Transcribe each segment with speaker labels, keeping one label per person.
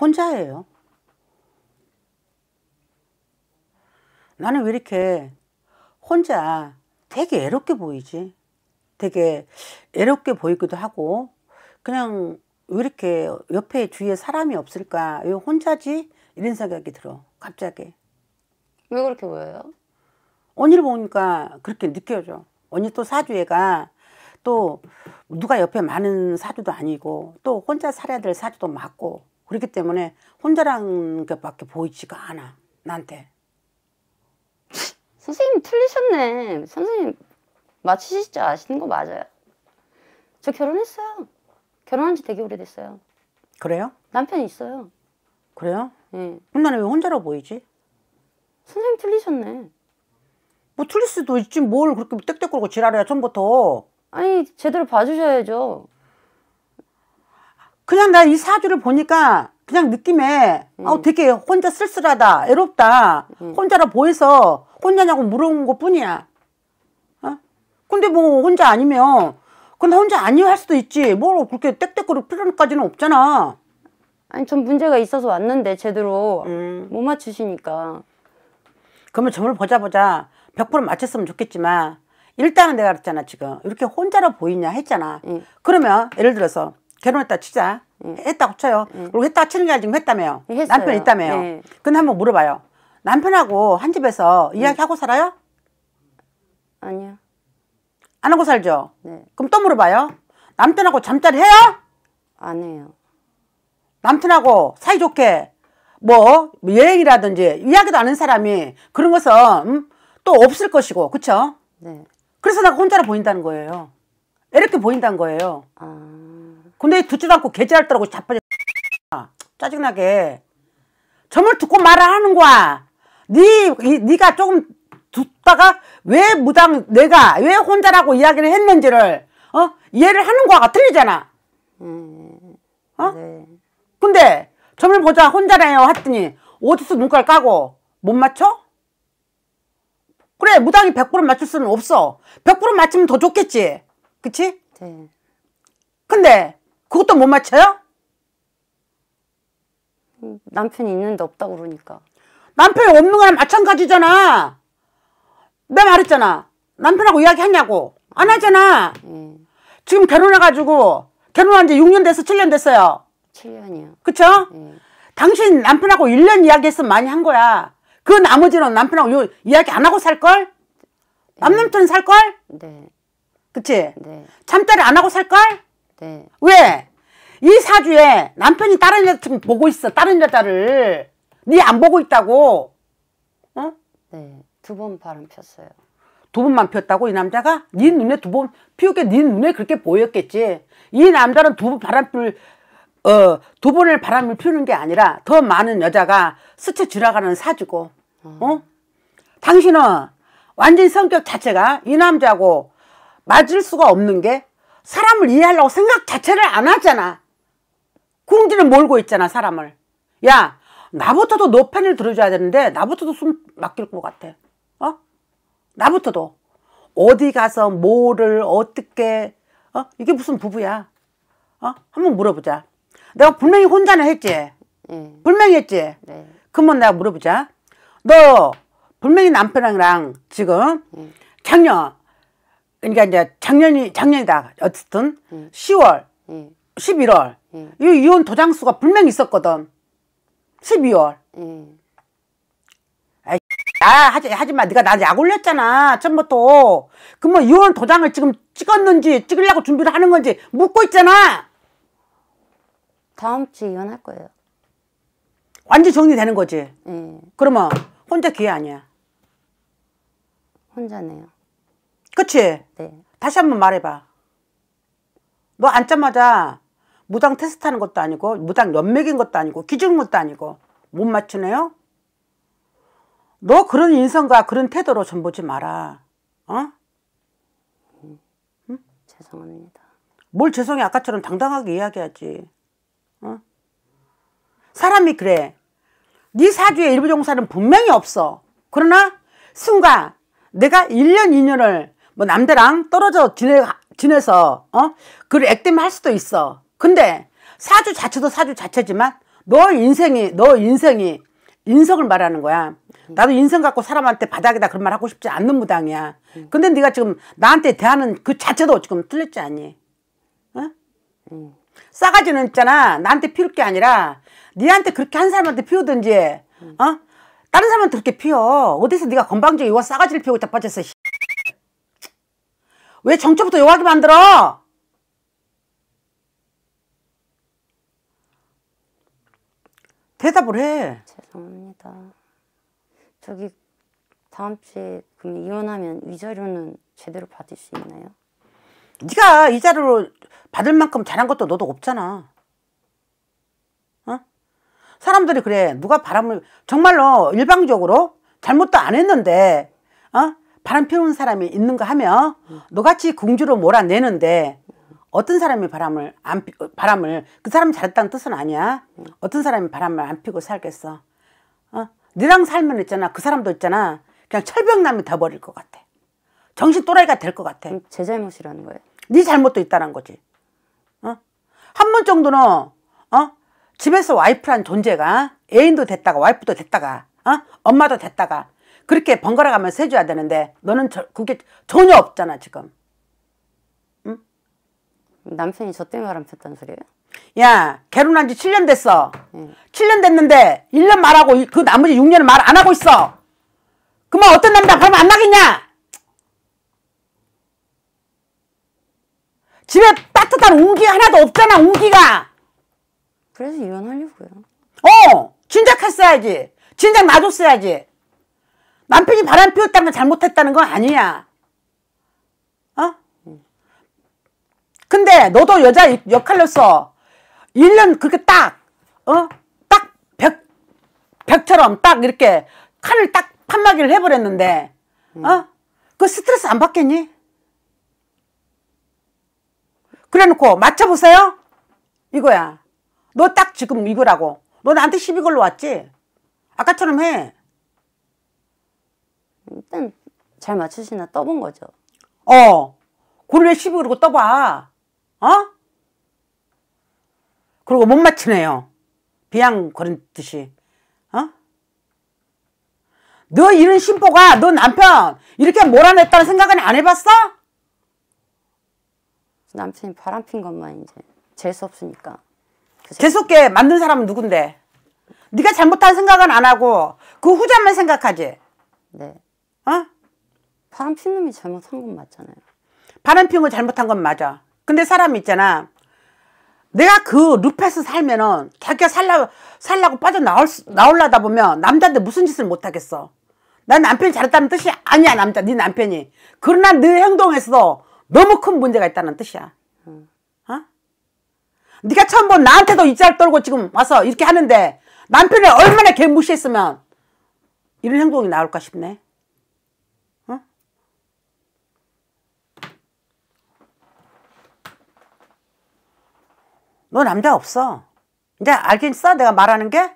Speaker 1: 혼자예요. 나는 왜 이렇게 혼자 되게 애롭게 보이지? 되게 애롭게 보이기도 하고 그냥 왜 이렇게 옆에 주위에 사람이 없을까? 왜 혼자지? 이런 생각이 들어. 갑자기. 왜 그렇게 보여요? 언니를 보니까 그렇게 느껴져. 언니 또 사주애가 또 누가 옆에 많은 사주도 아니고 또 혼자 살아야 될 사주도 맞고 그렇기 때문에 혼자라는 것밖에 보이지가 않아 나한테 선생님 틀리셨네 선생님 맞히시지 아시는 거 맞아요 저 결혼했어요 결혼한 지 되게 오래됐어요 그래요? 남편 있어요 그래요? 예. 그럼 나는 왜 혼자로 보이지? 선생님 틀리셨네 뭐 틀릴 수도 있지 뭘 그렇게 땡땡거리고 뭐 지랄해야 처음부터 아니 제대로 봐주셔야죠 그냥 나 이 사주를 보니까 그냥 느낌에 음. 아, 되게 혼자 쓸쓸하다, 외롭다, 음. 혼자라 보여서 혼자냐고 물어본 것 뿐이야. 어? 근데 뭐 혼자 아니면 근데 혼자 아니할 수도 있지. 뭘 그렇게 땡땡거릴 필요까지는 없잖아. 아니 전 문제가 있어서 왔는데 제대로 음. 못 맞추시니까. 그러면 점을 보자 보자 100% 맞췄으면 좋겠지만 일단은 내가 그랬잖아 지금 이렇게 혼자라 보이냐 했잖아. 음. 그러면 예를 들어서 결혼했다 치자. 예. 했다고 쳐요. 예. 그리고 했다 치는 게 아니라 지금 했다며요. 했어요. 남편 있다며요. 예. 근데 한번 물어봐요. 남편하고 한 집에서 이야기하고 살아요? 아니요. 안 하고 살죠? 네. 그럼 또 물어봐요. 남편하고 잠자리 해요? 안 해요. 남편하고 사이좋게 뭐 여행이라든지 이야기도 아는 사람이 그런 것은 음, 또 없을 것이고 그쵸? 네. 그래서 나 혼자로 보인다는 거예요. 이렇게 보인다는 거예요. 아... 근데 듣지도 않고 개재할 더라고 자빠져 짜증나게 점을 듣고 말을 하는 거야 네, 네가 조금 듣다가 왜 무당 내가 왜 혼자라고 이야기를 했는지를 어 이해를 하는 거가 틀리잖아 어? 네. 근데 점을 보자 혼자래요 했더니 어디서 눈깔 까고 못 맞춰? 그래 무당이 100% 맞출 수는 없어 100% 맞추면 더 좋겠지 그치? 네. 근데 그것도 못 맞춰요? 남편이 있는데 없다고 그러니까. 남편이 없는 거랑 마찬가지잖아. 내가 말했잖아. 남편하고 이야기하냐고. 안 하잖아. 음. 지금 결혼해가지고 결혼한 지 6년 됐어? 7년 됐어요? 7년이요. 그쵸? 음. 당신 남편하고 1년 이야기했으면 많이 한 거야. 그 나머지는 남편하고 요, 이야기 안 하고 살걸? 네. 남남편 살걸? 네. 그치? 네. 잠자리 안 하고 살걸? 네. 왜? 이 사주에 남편이 다른 여자를 보고 있어. 다른 여자를. 네안 보고 있다고. 어? 네. 두 번 바람 폈어요. 두 번만 폈다고 이 남자가? 네 눈에 두 번 피우게 네 눈에 그렇게 보였겠지. 이 남자는 두 번 바람 필 어, 두 번을 바람을 피우는 게 아니라 더 많은 여자가 스쳐 지나가는 사주고. 어? 어? 당신은 완전 성격 자체가 이 남자하고 맞을 수가 없는 게 사람을 이해하려고 생각 자체를 안 하잖아. 궁지를 몰고 있잖아 사람을. 야 나부터도 너 편을 들어줘야 되는데 나부터도 숨 막힐 것 같아. 어? 나부터도. 어디 가서 뭐를 어떻게 어? 이게 무슨 부부야. 어? 한번 물어보자. 내가 분명히 혼자는 했지. 음. 분명히 했지. 네. 그러면 내가 물어보자. 너 분명히 남편이랑 지금 음. 작년 그러니까 이제 작년이 작년이다 어쨌든 음. 10월, 음. 11월 음. 이 이혼 도장수가 분명히 있었거든. 12월. 음. 아이, 하지 하지 마. 네가 나를약 올렸잖아 처음부터. 그뭐 이혼 도장을 지금 찍었는지 찍으려고 준비를 하는 건지 묻고 있잖아. 다음 주 이혼할 거예요. 완전 정리되는 거지. 음. 그러면 혼자 기회 아니야. 혼자네요. 그치? 네. 다시 한번 말해봐. 너 앉자마자 무당 테스트 하는 것도 아니고, 무당 연맥인 것도 아니고, 기준 것도 아니고, 못 맞추네요? 너 그런 인성과 그런 태도로 전보지 마라. 어? 음? 죄송합니다. 뭘 죄송해. 아까처럼 당당하게 이야기하지. 어? 사람이 그래. 네 사주에 일부 종사는 분명히 없어. 그러나 순간 내가 1년 2년을 뭐 남들랑 떨어져 지내, 지내서 어? 그걸 액땜 할 수도 있어 근데 사주 자체도 사주 자체지만 너 인생이 너 인생이 인성을 말하는 거야 나도 인성 갖고 사람한테 바닥에다 그런 말 하고 싶지 않는 무당이야 근데 네가 지금 나한테 대하는 그 자체도 지금 틀렸지 않니 어? 싸가지는 있잖아 나한테 피울 게 아니라 네한테 그렇게 한 사람한테 피우든지 어? 다른 사람한테 그렇게 피워 어디서 네가 건방지게 이거 싸가지를 피우고 자빠져서 왜 정처부터 요하게 만들어? 대답을 해. 죄송합니다. 저기 다음 주에 그럼 이혼하면 위자료는 제대로 받을 수 있나요? 네가 이자료를 받을 만큼 잘한 것도 너도 없잖아. 어? 사람들이 그래 누가 바람을 정말로 일방적으로 잘못도 안 했는데 어? 바람 피우는 사람이 있는가 하면 너같이 공주로 몰아내는데 어떤 사람이 바람을 안 피, 바람을 그 사람이 잘했다는 뜻은 아니야. 어떤 사람이 바람을 안 피고 살겠어. 어? 너랑 살면 있잖아. 그 사람도 있잖아. 그냥 철벽남이 돼 버릴 것 같아. 정신 또라이가 될 것 같아. 제 잘못이라는 거예요. 네 잘못도 있다는 거지. 어? 한 번 정도는 어? 집에서 와이프란 존재가 애인도 됐다가 와이프도 됐다가 어? 엄마도 됐다가 그렇게 번갈아 가면세줘야 되는데 너는 저, 그게 전혀 없잖아 지금. 응? 남편이 저 때문에 바람 폈단 소리예요? 야 결혼한 지 7년 됐어. 응. 예. 7년 됐는데 1년 말하고 그 나머지 6년을 말 안 하고 있어. 그만 어떤 남자 바람 안 나겠냐? 집에 따뜻한 온기 하나도 없잖아 온기가. 그래서 이혼하려고요. 어! 진작 했어야지. 진작 놔줬어야지. 남편이 바람 피웠다는 건 잘못했다는 건 아니야. 어? 근데 너도 여자 역할로서 1년 그렇게 딱, 어? 딱 벽, 벽처럼 딱 이렇게 칼을 딱판막이를 해버렸는데, 어? 그 스트레스 안 받겠니? 그래 놓고 맞춰보세요? 이거야. 너 딱 지금 이거라고. 너 나한테 시비 걸로 왔지? 아까처럼 해. 일단 잘 맞추시나 떠본 거죠. 어. 고를 시0 그러고 떠봐. 어? 그리고 못 맞추네요. 비양 그런 듯이. 어? 너 이런 심보가 너 남편 이렇게 몰아냈다는 생각은 안 해봤어? 남편이 바람핀 것만 이제 재수 없으니까. 재수 없게 만든 사람은 누군데? 네가 잘못한 생각은 안 하고 그 후자만 생각하지? 네. 어? 바람 핀 놈이 잘못한 건 맞잖아요. 바람 핀거 잘못한 건 맞아. 근데 사람 있잖아. 내가 그 루페스 살면은 자기가 살라, 살라고 빠져나올, 나올라다 보면 남자한테 무슨 짓을 못하겠어. 난 남편이 잘했다는 뜻이 아니야, 남자. 네 남편이. 그러나 네 행동에서 도 너무 큰 문제가 있다는 뜻이야. 음. 어? 네가 처음 본 뭐 나한테도 이자를 떨고 지금 와서 이렇게 하는데 남편이 얼마나 개무시했으면 이런 행동이 나올까 싶네. 너 남자 없어. 이제 알겠어? 내가 말하는 게?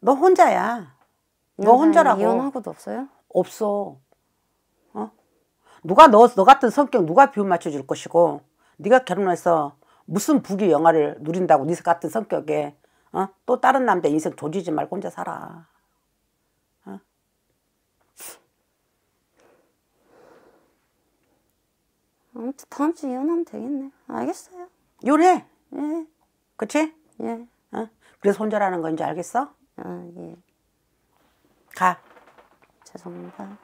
Speaker 1: 너 혼자야. 너 혼자라고. 이혼하고도 없어요? 없어. 어? 누가 너, 너 같은 성격 누가 비운 맞춰줄 것이고, 네가 결혼해서 무슨 부귀 영화를 누린다고 네 같은 성격에, 어? 또 다른 남자 인생 조지지 말고 혼자 살아. 어? 아무튼 다음 주 이혼하면 되겠네. 알겠어요. 이혼해. 예. 그치? 예. 어? 그래서 혼자라는 건지 알겠어? 아, 예. 가. 죄송합니다.